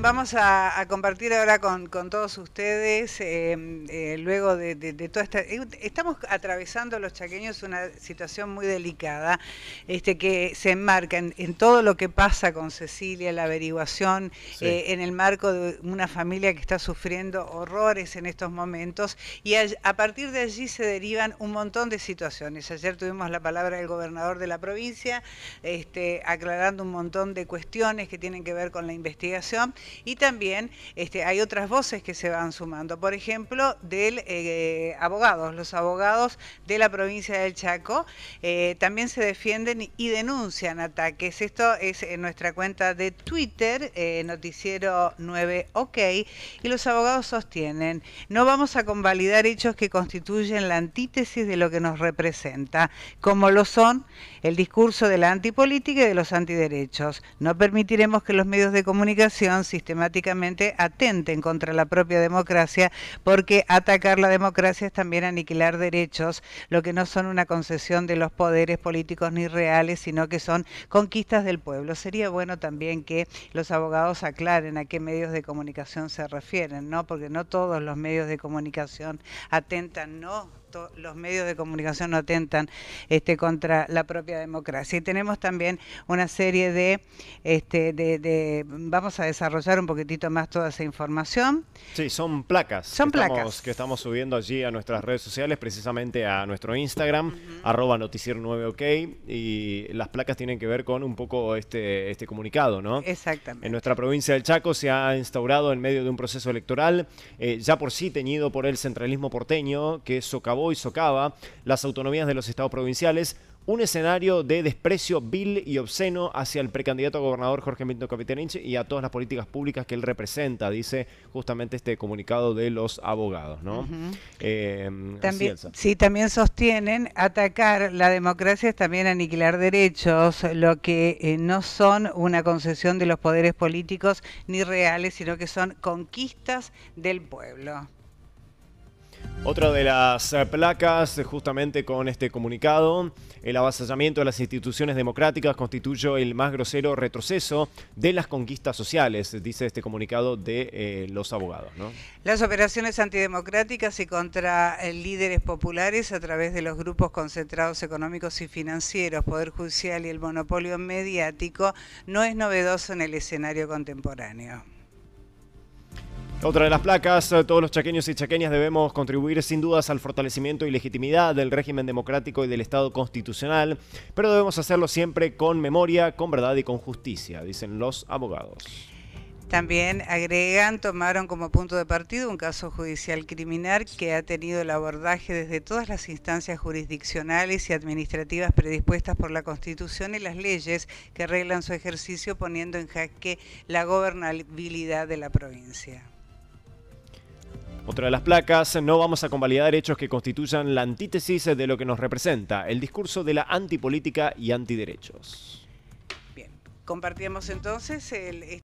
vamos a, compartir ahora con, todos ustedes, eh, eh, luego de, toda esta... Eh, estamos atravesando los chaqueños una situación muy delicada, este que se enmarca en, todo lo que pasa con Cecilia, la averiguación, en el marco de una familia que está sufriendo horrores en estos momentos, y a, partir de allí se derivan un montón de situaciones. Ayer tuvimos la palabra del gobernador de la provincia, este, aclarando un montón de cuestiones que tienen que ver con la investigación y también este, hay otras voces que se van sumando, por ejemplo, del eh, abogados, los abogados de la provincia del Chaco eh, también se defienden y denuncian ataques. Esto es en nuestra cuenta de Twitter, eh, noticiero 9 OK, y los abogados sostienen, no vamos a convalidar hechos que constituyen la antítesis de lo que nos representa, como lo son el discurso de la antipolítica y de los antiderechos. No permitiremos que los medios de comunicación sistemáticamente atenten contra la propia democracia, porque atacar la democracia es también aniquilar derechos, lo que no son una concesión de los poderes políticos ni reales, sino que son conquistas del pueblo. Sería bueno también que los abogados aclaren a qué medios de comunicación se refieren, ¿no? Porque no todos los medios de comunicación atentan no los medios de comunicación no atentan este, contra la propia democracia. Y tenemos también una serie de, este, de, vamos a desarrollar un poquitito más toda esa información. Sí, son placas. Son que placas. Estamos, que estamos subiendo allí a nuestras redes sociales, precisamente a nuestro Instagram, noticiero 9OK, y las placas tienen que ver con un poco este, este comunicado, ¿no? Exactamente. En nuestra provincia del Chaco se ha instaurado en medio de un proceso electoral, eh, ya por sí teñido por el centralismo porteño, que socavó y socava las autonomías de los estados provinciales, un escenario de desprecio vil y obsceno hacia el precandidato a gobernador Jorge Milton Capitanich y a todas las políticas públicas que él representa, dice justamente este comunicado de los abogados, ¿no? Eh, también, sí, también sostienen atacar la democracia es también aniquilar derechos, lo que eh, no son una concesión de los poderes políticos ni reales, sino que son conquistas del pueblo. Otra de las eh, placas, eh, justamente con este comunicado, el avasallamiento de las instituciones democráticas constituyó el más grosero retroceso de las conquistas sociales, dice este comunicado de eh, los abogados. Las operaciones antidemocráticas y contra líderes populares a través de los grupos concentrados económicos y financieros, Poder Judicial y el monopolio mediático no es novedoso en el escenario contemporáneo. Otra de las placas, eh, todos los chaqueños y chaqueñas debemos contribuir sin dudas al fortalecimiento y legitimidad del régimen democrático y del Estado constitucional, pero debemos hacerlo siempre con memoria, con verdad y con justicia, dicen los abogados. También agregan, tomaron como punto de partido un caso judicial criminal que ha tenido el abordaje desde todas las instancias jurisdiccionales y administrativas predispuestas por la Constitución y las leyes que arreglan su ejercicio poniendo en jaque la gobernabilidad de la provincia. Otra de las placas, no vamos a convalidar hechos que constituyan la antítesis de lo que nos representa, el discurso de la antipolítica y antiderechos. Bien, compartíamos entonces el...